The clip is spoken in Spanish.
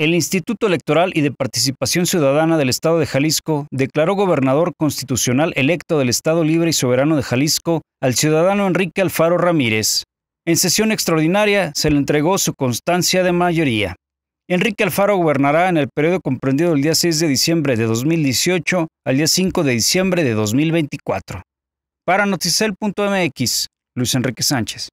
El Instituto Electoral y de Participación Ciudadana del Estado de Jalisco declaró gobernador constitucional electo del Estado Libre y Soberano de Jalisco al ciudadano Enrique Alfaro Ramírez. En sesión extraordinaria se le entregó su constancia de mayoría. Enrique Alfaro gobernará en el periodo comprendido del día 6 de diciembre de 2018 al día 5 de diciembre de 2024. Para Noticel.mx, Luis Enrique Sánchez.